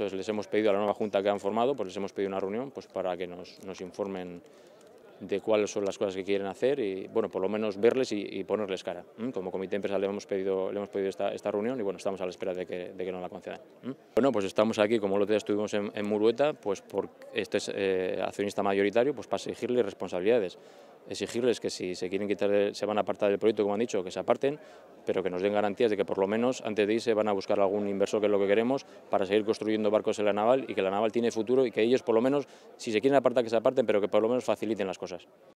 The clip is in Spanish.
Eso les hemos pedido a la nueva junta que han formado, pues les hemos pedido una reunión pues para que nos, informen de cuáles son las cosas que quieren hacer y, bueno, por lo menos verles y, ponerles cara. Como comité empresarial le hemos pedido, le hemos pedido esta, reunión y, bueno, estamos a la espera de que, nos la concedan. Bueno, pues estamos aquí, como el otro estuvimos en, Murueta, pues por este es eh, accionista mayoritario, pues para exigirles responsabilidades exigirles que si se quieren quitar, se van a apartar del proyecto, como han dicho, que se aparten, pero que nos den garantías de que por lo menos antes de irse van a buscar algún inversor, que es lo que queremos, para seguir construyendo barcos en la naval y que la naval tiene futuro y que ellos por lo menos, si se quieren apartar, que se aparten, pero que por lo menos faciliten las cosas.